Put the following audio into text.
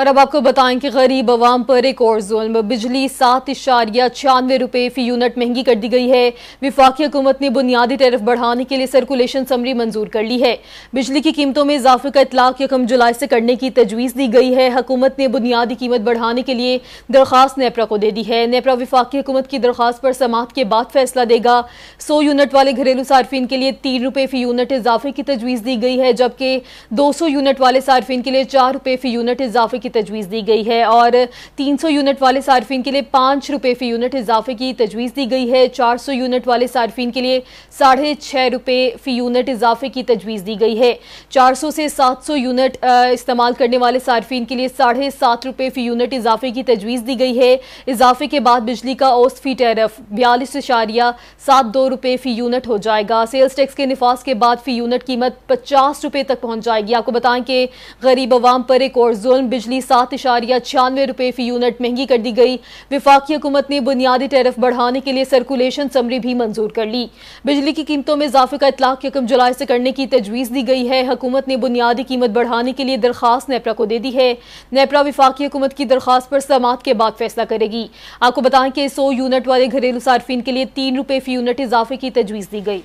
और अब आपको बताएं कि गरीब आवाम पर एक और जुल्म बिजली सात इशारिया छियानवे रुपये फी यूनिट महंगी कर दी गई है विफाकी हुकूमत ने बुनियादी टैरिफ बढ़ाने के लिए सर्कुलेशन समरी मंजूर कर ली है बिजली की कीमतों में इजाफे का इतलाक यकम जुलाई से करने की तजवीज़ दी गई है हकूमत ने बुनियादी कीमत बढ़ाने के लिए दरख्वास्त नेपरा को दे दी है नेपरा विफाकी हुकूमत की दरख्वास्त पर समाप्त के बाद फैसला देगा सौ यूनिट वाले घरेलू सार्फिन के लिए तीन रुपये फी यूनिट इजाफे की तजवीज़ दी गई है जबकि दो सौ यूनिट वाले सार्फिन के लिए चार रुपये फी यूनिट इजाफे की तजवीज़ दी गई है और 300 यूनिट वाले सार्फिन के लिए पाँच रुपये फ़ी यूनिट इजाफे की तजवीज़ दी गई है 400 यूनिट वाले सार्फिन के लिए साढ़े छः रुपये फ़ी यूनिट इजाफे की तजवीज़ दी गई है 400 से 700 यूनिट इस्तेमाल करने वाले सार्फिन के लिए साढ़े सात रुपये फ़ी यूनिट इजाफे की तजवीज़ दी गई है इजाफे के बाद बिजली का फी टैरफ बयालीस इशारिया सात दो रुपये फ़ी यूनिट हो जाएगा सेल्स टैक्स के नफाज के बाद फ़ी यूनिट कीमत पचास रुपये तक पहुँच जाएगी आपको बताएं कि गरीब आवाम पर एक और जुल्म बिजली की सात इशारिया छियानवे रुपये फी यूनिट महंगी कर दी गई विफाकी हुकूमत ने बुनियादी टैरिफ बढ़ाने के लिए सर्कुलेशन समरी भी मंजूर कर ली बिजली की कीमतों में इजाफे का इतलाक यकम जुलाई से करने की तजवीज़ दी गई है हुकूमत ने बुनियादी कीमत बढ़ाने के लिए दरख्वास्त नेपरा को दे दी है नेपरा विफाकी हुकूमत की दरख्वास्त पर समात के बाद फैसला करेगी आपको बताएं कि सौ यूनिट वाले घरेलू सार्फिन के लिए तीन रुपये फी यूनिट इजाफे की तजवीज़ दी गई